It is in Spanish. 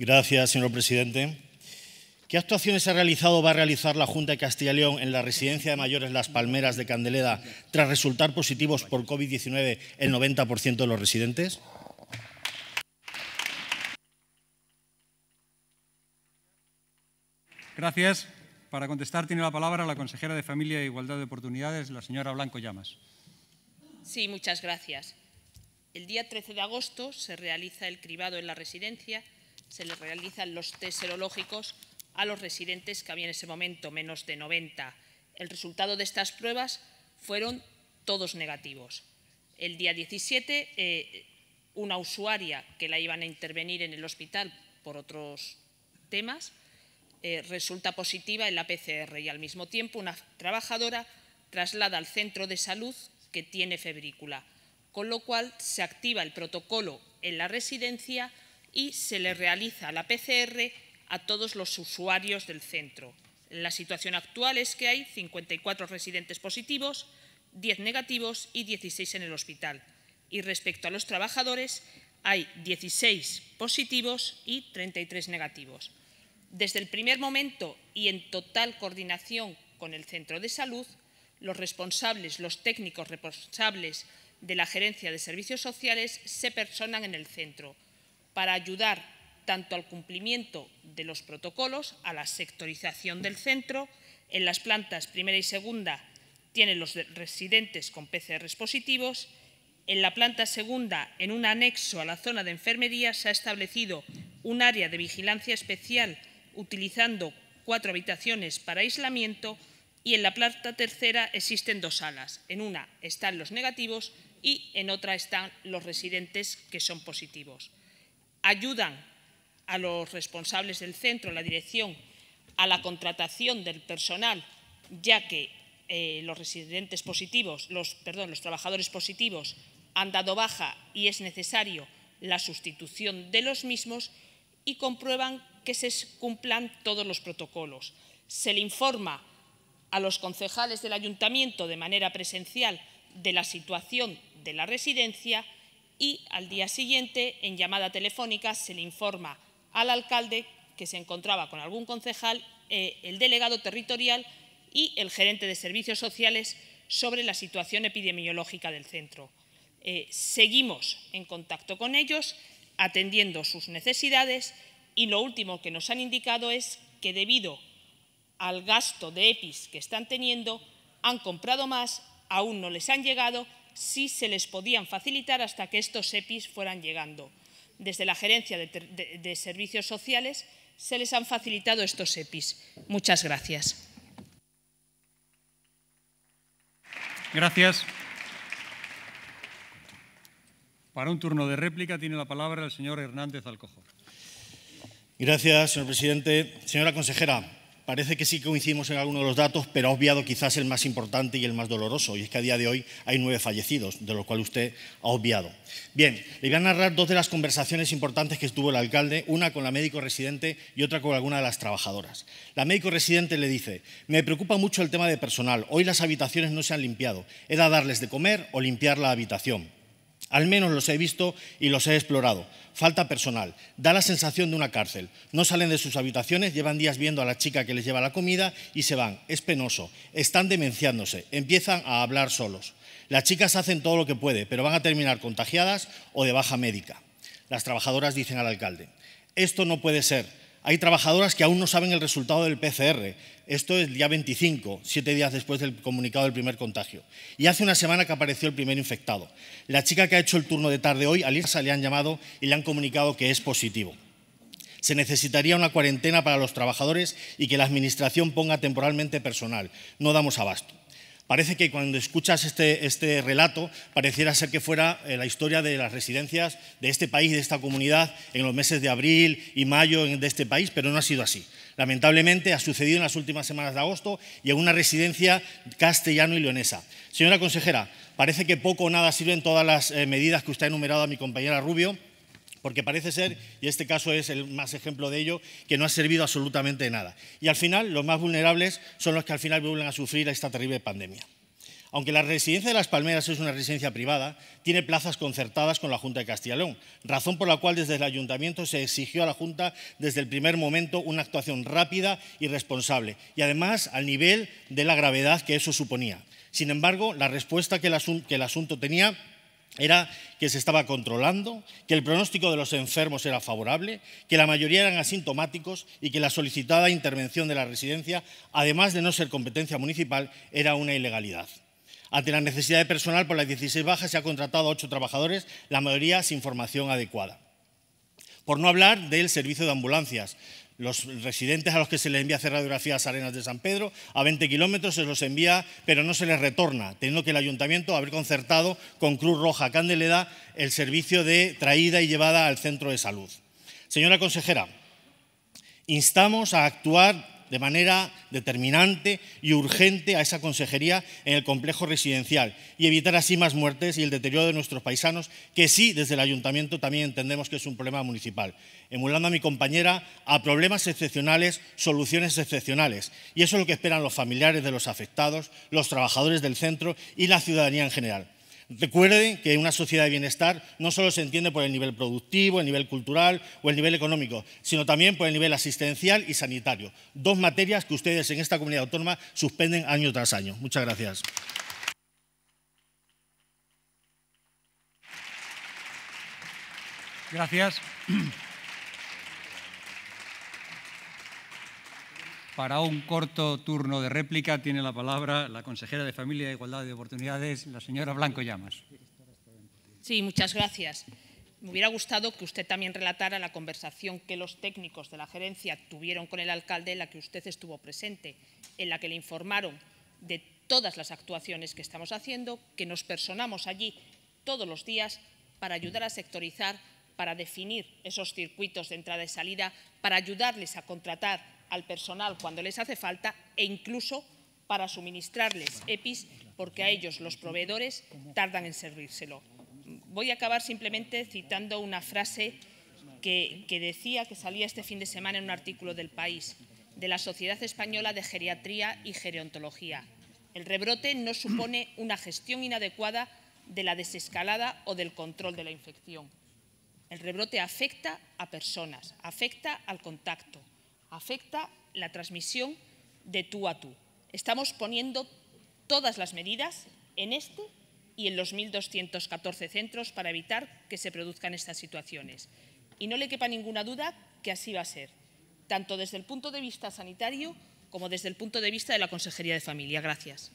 Gracias, señor presidente. ¿Qué actuaciones ha realizado o va a realizar la Junta de Castilla y León en la residencia de mayores Las Palmeras de Candeleda tras resultar positivos por COVID-19 el 90% de los residentes? Gracias. Para contestar tiene la palabra la consejera de Familia e Igualdad de Oportunidades, la señora Blanco Llamas. Sí, muchas gracias. El día 13 de agosto se realiza el cribado en la residencia se le realizan los test serológicos a los residentes que había en ese momento, menos de 90. El resultado de estas pruebas fueron todos negativos. El día 17, eh, una usuaria que la iban a intervenir en el hospital por otros temas, eh, resulta positiva en la PCR y al mismo tiempo una trabajadora traslada al centro de salud que tiene febrícula, con lo cual se activa el protocolo en la residencia y se le realiza la PCR a todos los usuarios del centro. La situación actual es que hay 54 residentes positivos, 10 negativos y 16 en el hospital. Y respecto a los trabajadores, hay 16 positivos y 33 negativos. Desde el primer momento y en total coordinación con el centro de salud, los responsables, los técnicos responsables de la Gerencia de Servicios Sociales se personan en el centro para ayudar tanto al cumplimiento de los protocolos, a la sectorización del centro. En las plantas primera y segunda tienen los residentes con PCRs positivos. En la planta segunda, en un anexo a la zona de enfermería, se ha establecido un área de vigilancia especial utilizando cuatro habitaciones para aislamiento y en la planta tercera existen dos salas. En una están los negativos y en otra están los residentes que son positivos ayudan a los responsables del centro, la dirección, a la contratación del personal, ya que eh, los residentes positivos, los, perdón, los trabajadores positivos han dado baja y es necesario la sustitución de los mismos y comprueban que se cumplan todos los protocolos. Se le informa a los concejales del ayuntamiento de manera presencial de la situación de la residencia y al día siguiente, en llamada telefónica, se le informa al alcalde que se encontraba con algún concejal, eh, el delegado territorial y el gerente de servicios sociales sobre la situación epidemiológica del centro. Eh, seguimos en contacto con ellos, atendiendo sus necesidades y lo último que nos han indicado es que debido al gasto de EPIs que están teniendo, han comprado más, aún no les han llegado sí se les podían facilitar hasta que estos EPIs fueran llegando. Desde la Gerencia de, Servicios Sociales se les han facilitado estos EPIs. Muchas gracias. Gracias. Para un turno de réplica tiene la palabra el señor Hernández Alcojo. Gracias, señor presidente. Señora consejera, Parece que sí coincidimos en algunos de los datos, pero ha obviado quizás el más importante y el más doloroso, y es que a día de hoy hay nueve fallecidos, de los cuales usted ha obviado. Bien, le voy a narrar dos de las conversaciones importantes que tuvo el alcalde, una con la médico residente y otra con alguna de las trabajadoras. La médico residente le dice, me preocupa mucho el tema de personal, hoy las habitaciones no se han limpiado, he de darles de comer o limpiar la habitación. Al menos los he visto y los he explorado. Falta personal. Da la sensación de una cárcel. No salen de sus habitaciones, llevan días viendo a la chica que les lleva la comida y se van. Es penoso. Están demenciándose. Empiezan a hablar solos. Las chicas hacen todo lo que puede, pero van a terminar contagiadas o de baja médica. Las trabajadoras dicen al alcalde, esto no puede ser. Hay trabajadoras que aún no saben el resultado del PCR. Esto es el día 25, siete días después del comunicado del primer contagio. Y hace una semana que apareció el primer infectado. La chica que ha hecho el turno de tarde hoy, a Lisa le han llamado y le han comunicado que es positivo. Se necesitaría una cuarentena para los trabajadores y que la Administración ponga temporalmente personal. No damos abasto. Parece que cuando escuchas este, este, relato, pareciera ser que fuera eh, la historia de las residencias de este país, de esta comunidad, en los meses de abril y mayo de este país, pero no ha sido así. Lamentablemente ha sucedido en las últimas semanas de agosto y en una residencia castellano y leonesa. Señora consejera, parece que poco o nada sirven todas las eh, medidas que usted ha enumerado a mi compañera Rubio porque parece ser, y este caso es el más ejemplo de ello, que no ha servido absolutamente de nada. Y al final, los más vulnerables son los que al final vuelven a sufrir esta terrible pandemia. Aunque la residencia de Las Palmeras es una residencia privada, tiene plazas concertadas con la Junta de Castilla razón por la cual desde el Ayuntamiento se exigió a la Junta desde el primer momento una actuación rápida y responsable, y además al nivel de la gravedad que eso suponía. Sin embargo, la respuesta que el asunto tenía era que se estaba controlando, que el pronóstico de los enfermos era favorable, que la mayoría eran asintomáticos y que la solicitada intervención de la residencia, además de no ser competencia municipal, era una ilegalidad. Ante la necesidad de personal por las 16 bajas se ha contratado a 8 trabajadores, la mayoría sin formación adecuada. Por no hablar del servicio de ambulancias los residentes a los que se les envía a las arenas de San Pedro, a 20 kilómetros se los envía, pero no se les retorna, teniendo que el ayuntamiento haber concertado con Cruz Roja Candeleda el servicio de traída y llevada al centro de salud. Señora consejera, instamos a actuar de manera determinante y urgente a esa consejería en el complejo residencial y evitar así más muertes y el deterioro de nuestros paisanos, que sí, desde el ayuntamiento también entendemos que es un problema municipal. Emulando a mi compañera, a problemas excepcionales, soluciones excepcionales. Y eso es lo que esperan los familiares de los afectados, los trabajadores del centro y la ciudadanía en general. Recuerden que una sociedad de bienestar no solo se entiende por el nivel productivo, el nivel cultural o el nivel económico, sino también por el nivel asistencial y sanitario. Dos materias que ustedes en esta comunidad autónoma suspenden año tras año. Muchas gracias. Gracias. Para un corto turno de réplica tiene la palabra la consejera de Familia, e Igualdad de Oportunidades, la señora Blanco Llamas. Sí, muchas gracias. Me hubiera gustado que usted también relatara la conversación que los técnicos de la gerencia tuvieron con el alcalde en la que usted estuvo presente, en la que le informaron de todas las actuaciones que estamos haciendo, que nos personamos allí todos los días para ayudar a sectorizar, para definir esos circuitos de entrada y salida, para ayudarles a contratar al personal cuando les hace falta e incluso para suministrarles EPIs porque a ellos, los proveedores, tardan en servírselo. Voy a acabar simplemente citando una frase que, decía, que salía este fin de semana en un artículo del País, de la Sociedad Española de Geriatría y Gerontología. El rebrote no supone una gestión inadecuada de la desescalada o del control de la infección. El rebrote afecta a personas, afecta al contacto, afecta la transmisión de tú a tú. Estamos poniendo todas las medidas en este y en los 1.214 centros para evitar que se produzcan estas situaciones. Y no le quepa ninguna duda que así va a ser, tanto desde el punto de vista sanitario como desde el punto de vista de la Consejería de Familia. Gracias.